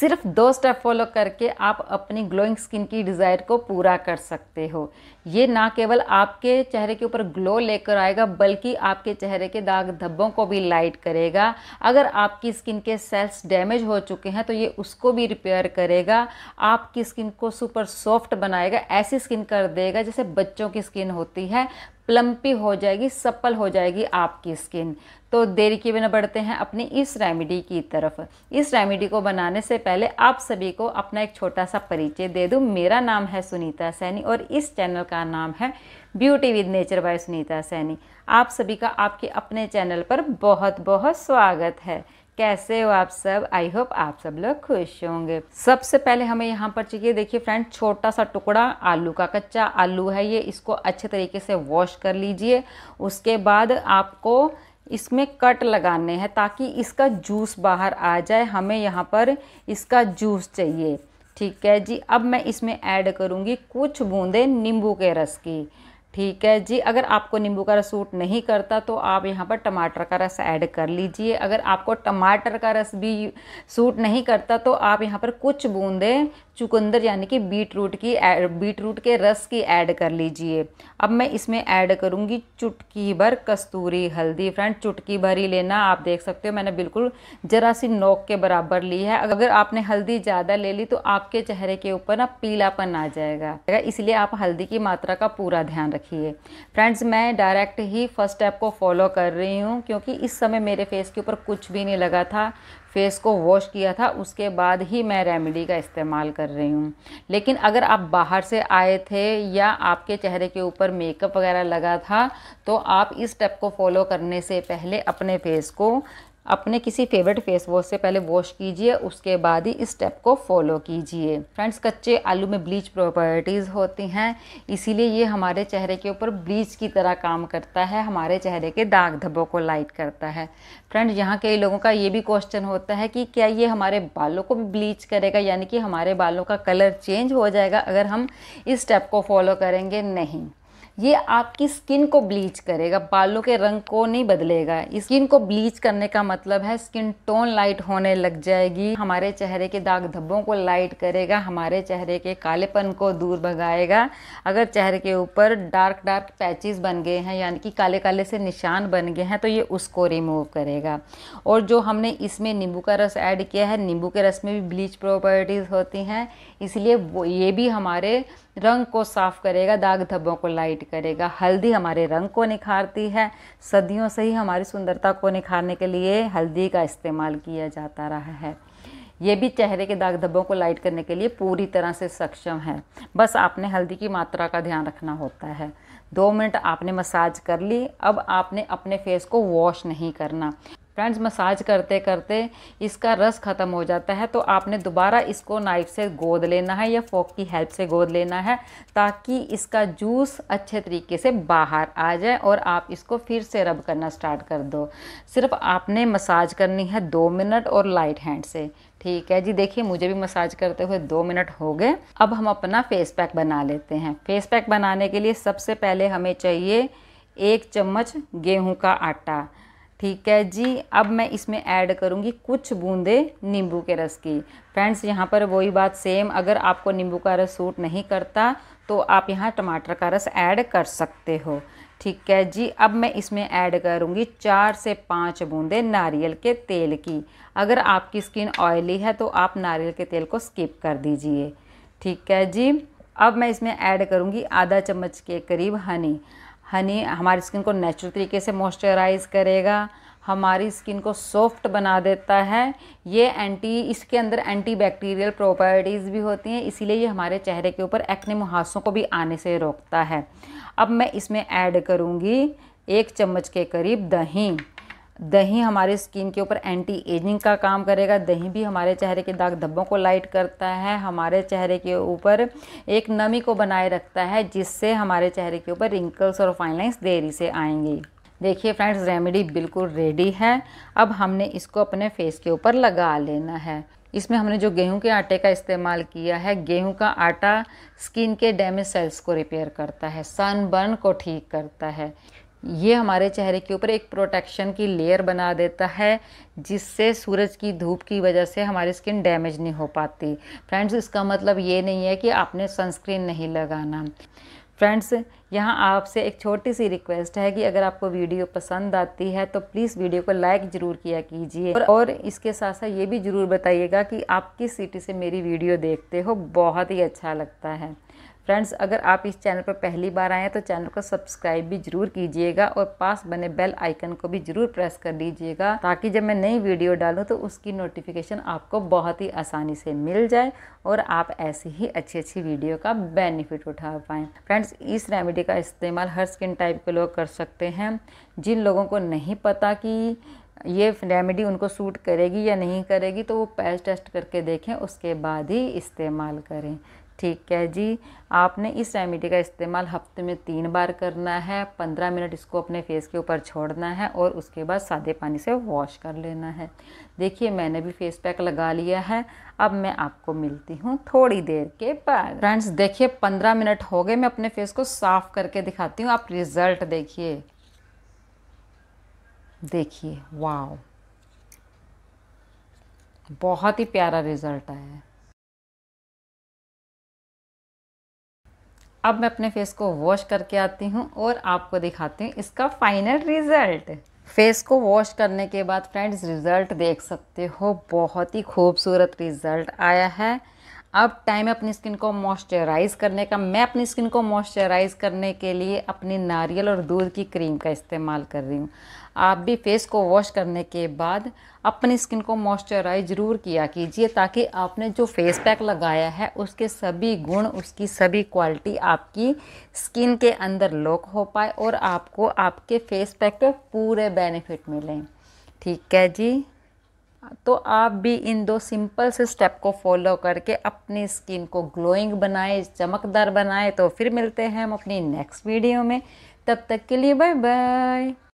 सिर्फ दो step follow करके आप अपनी ग्लोइंग स्किन की डिज़ायर को पूरा कर सकते हो ये ना केवल आपके चेहरे के ऊपर ग्लो लेकर आएगा बल्कि आपके चेहरे के दाग धब्बों को भी लाइट करेगा अगर आपकी स्किन के सेल्स डैमेज हो चुके हैं तो ये उसको भी रिपेयर करेगा आपकी स्किन को सुपर सॉफ्ट बनाएगा ऐसी स्किन कर देगा जैसे बच्चों की स्किन होती है प्लम्पी हो जाएगी सप्पल हो जाएगी आपकी स्किन तो देरी के बिना बढ़ते हैं अपनी इस रेमेडी की तरफ इस रेमेडी को बनाने से पहले आप सभी को अपना एक छोटा सा परिचय दे दूँ मेरा नाम है सुनीता सैनी और इस चैनल का नाम है beauty with nature by Sunita Saini आप सभी का आपके अपने चैनल पर बहुत बहुत स्वागत है कैसे हो आप सब आई होप आप सब लोग खुश होंगे सबसे पहले हमें यहाँ पर चाहिए देखिए फ्रेंड छोटा सा टुकड़ा आलू का कच्चा आलू है ये इसको अच्छे तरीके से वॉश कर लीजिए उसके बाद आपको इसमें कट लगाने हैं ताकि इसका जूस बाहर आ जाए हमें यहाँ पर इसका जूस चाहिए ठीक है जी अब मैं इसमें ऐड करूँगी कुछ बूंदे नींबू के रस की ठीक है जी अगर आपको नींबू का रस सूट नहीं करता तो आप यहाँ पर टमाटर का रस ऐड कर लीजिए अगर आपको टमाटर का रस भी सूट नहीं करता तो आप यहाँ पर कुछ बूंदें चुकंदर यानी कि बीट रूट की बीट रूट के रस की ऐड कर लीजिए अब मैं इसमें ऐड करूँगी चुटकी भर कस्तूरी हल्दी फ्रेंड चुटकी भर ही लेना आप देख सकते हो मैंने बिल्कुल ज़रा सी नोक के बराबर ली है अगर आपने हल्दी ज़्यादा ले ली तो आपके चेहरे के ऊपर ना पीलापन आ जाएगा इसलिए आप हल्दी की मात्रा का पूरा ध्यान रखें रखिए फ्रेंड्स मैं डायरेक्ट ही फर्स्ट स्टेप को फॉलो कर रही हूँ क्योंकि इस समय मेरे फेस के ऊपर कुछ भी नहीं लगा था फेस को वॉश किया था उसके बाद ही मैं रेमेडी का इस्तेमाल कर रही हूँ लेकिन अगर आप बाहर से आए थे या आपके चेहरे के ऊपर मेकअप वगैरह लगा था तो आप इस स्टेप को फॉलो करने से पहले अपने फेस को अपने किसी फेवरेट फेस वॉश से पहले वॉश कीजिए उसके बाद ही इस स्टेप को फॉलो कीजिए फ्रेंड्स कच्चे आलू में ब्लीच प्रॉपर्टीज़ होती हैं इसीलिए ये हमारे चेहरे के ऊपर ब्लीच की तरह काम करता है हमारे चेहरे के दाग धब्बों को लाइट करता है फ्रेंड्स यहाँ कई लोगों का ये भी क्वेश्चन होता है कि क्या ये हमारे बालों को भी ब्लीच करेगा यानी कि हमारे बालों का कलर चेंज हो जाएगा अगर हम इस स्टेप को फॉलो करेंगे नहीं ये आपकी स्किन को ब्लीच करेगा बालों के रंग को नहीं बदलेगा स्किन को ब्लीच करने का मतलब है स्किन टोन लाइट होने लग जाएगी हमारे चेहरे के दाग धब्बों को लाइट करेगा हमारे चेहरे के कालेपन को दूर भगाएगा अगर चेहरे के ऊपर डार्क डार्क पैचेस बन गए हैं यानी कि काले काले से निशान बन गए हैं तो ये उसको रिमूव करेगा और जो हमने इसमें नींबू का रस ऐड किया है नींबू के रस में भी ब्लीच प्रॉपर्टीज़ होती हैं इसलिए ये भी हमारे रंग को साफ़ करेगा दाग धब्बों को लाइट करेगा हल्दी हमारे रंग को निखारती है सदियों से ही हमारी सुंदरता को निखारने के लिए हल्दी का इस्तेमाल किया जाता रहा है ये भी चेहरे के दाग धब्बों को लाइट करने के लिए पूरी तरह से सक्षम है बस आपने हल्दी की मात्रा का ध्यान रखना होता है दो मिनट आपने मसाज कर ली अब आपने अपने फेस को वॉश नहीं करना फ्रेंड्स मसाज करते करते इसका रस ख़त्म हो जाता है तो आपने दोबारा इसको नाइफ से गोद लेना है या फोक की हेल्प से गोद लेना है ताकि इसका जूस अच्छे तरीके से बाहर आ जाए और आप इसको फिर से रब करना स्टार्ट कर दो सिर्फ आपने मसाज करनी है दो मिनट और लाइट हैंड से ठीक है जी देखिए मुझे भी मसाज करते हुए दो मिनट हो गए अब हम अपना फेस पैक बना लेते हैं फेस पैक बनाने के लिए सबसे पहले हमें चाहिए एक चम्मच गेहूँ का आटा ठीक है जी अब मैं इसमें ऐड करूँगी कुछ बूंदे नींबू के रस की फ्रेंड्स यहाँ पर वही बात सेम अगर आपको नींबू का रस सूट नहीं करता तो आप यहाँ टमाटर का रस ऐड कर सकते हो ठीक है जी अब मैं इसमें ऐड करूँगी चार से पाँच बूंदे नारियल के तेल की अगर आपकी स्किन ऑयली है तो आप नारियल के तेल को स्किप कर दीजिए ठीक है जी अब मैं इसमें ऐड करूँगी आधा चम्मच के करीब हनी हनी हमारी स्किन को नेचुरल तरीके से मॉइस्चराइज करेगा हमारी स्किन को सॉफ्ट बना देता है ये एंटी इसके अंदर एंटी बैक्टीरियल प्रॉपर्टीज़ भी होती हैं इसीलिए ये हमारे चेहरे के ऊपर एक्ने मुहासों को भी आने से रोकता है अब मैं इसमें ऐड करूँगी एक चम्मच के करीब दही दही हमारे स्किन के ऊपर एंटी एजिंग का काम करेगा दही भी हमारे चेहरे के दाग धब्बों को लाइट करता है हमारे चेहरे के ऊपर एक नमी को बनाए रखता है जिससे हमारे चेहरे के ऊपर रिंकल्स और फाइन लाइन्स देरी से आएंगी देखिए फ्रेंड्स रेमेडी बिल्कुल रेडी है अब हमने इसको अपने फेस के ऊपर लगा लेना है इसमें हमने जो गेहूं के आटे का इस्तेमाल किया है गेहूं का आटा स्किन के डैमेज सेल्स को रिपेयर करता है सनबर्न को ठीक करता है ये हमारे चेहरे के ऊपर एक प्रोटेक्शन की लेयर बना देता है जिससे सूरज की धूप की वजह से हमारी स्किन डैमेज नहीं हो पाती फ्रेंड्स इसका मतलब ये नहीं है कि आपने सनस्क्रीन नहीं लगाना फ्रेंड्स यहाँ आपसे एक छोटी सी रिक्वेस्ट है कि अगर आपको वीडियो पसंद आती है तो प्लीज़ वीडियो को लाइक ज़रूर किया कीजिए और, और इसके साथ साथ ये भी ज़रूर बताइएगा कि आप किस सिटी से मेरी वीडियो देखते हो बहुत ही अच्छा लगता है फ्रेंड्स अगर आप इस चैनल पर पहली बार आएँ तो चैनल को सब्सक्राइब भी जरूर कीजिएगा और पास बने बेल आइकन को भी जरूर प्रेस कर दीजिएगा ताकि जब मैं नई वीडियो डालूँ तो उसकी नोटिफिकेशन आपको बहुत ही आसानी से मिल जाए और आप ऐसी ही अच्छी अच्छी वीडियो का बेनिफिट उठा पाएँ फ्रेंड्स इस रेमेडी का इस्तेमाल हर स्किन टाइप के लोग कर सकते हैं जिन लोगों को नहीं पता कि ये रेमेडी उनको सूट करेगी या नहीं करेगी तो वो पैच टेस्ट करके देखें उसके बाद ही इस्तेमाल करें ठीक है जी आपने इस रेमेडी का इस्तेमाल हफ्ते में तीन बार करना है पंद्रह मिनट इसको अपने फेस के ऊपर छोड़ना है और उसके बाद सादे पानी से वॉश कर लेना है देखिए मैंने भी फेस पैक लगा लिया है अब मैं आपको मिलती हूँ थोड़ी देर के बाद फ्रेंड्स देखिए पंद्रह मिनट हो गए मैं अपने फेस को साफ़ करके दिखाती हूँ आप रिज़ल्ट देखिए देखिए वाह बहुत ही प्यारा रिज़ल्ट आया है अब मैं अपने फेस को वॉश करके आती हूँ और आपको दिखाती हूँ इसका फाइनल रिज़ल्ट फेस को वॉश करने के बाद फ्रेंड्स रिज़ल्ट देख सकते हो बहुत ही खूबसूरत रिज़ल्ट आया है अब टाइम है अपनी स्किन को मॉइस्चराइज करने का मैं अपनी स्किन को मॉइस्चराइज करने के लिए अपनी नारियल और दूध की क्रीम का इस्तेमाल कर रही हूँ आप भी फेस को वॉश करने के बाद अपनी स्किन को मॉइस्चराइज ज़रूर किया कीजिए ताकि आपने जो फेस पैक लगाया है उसके सभी गुण उसकी सभी क्वालिटी आपकी स्किन के अंदर लॉक हो पाए और आपको आपके फेस पैक के पूरे बेनिफिट मिलें ठीक है जी तो आप भी इन दो सिंपल से स्टेप को फॉलो करके अपनी स्किन को ग्लोइंग बनाए चमकदार बनाए तो फिर मिलते हैं हम अपनी नेक्स्ट वीडियो में तब तक के लिए बाय बाय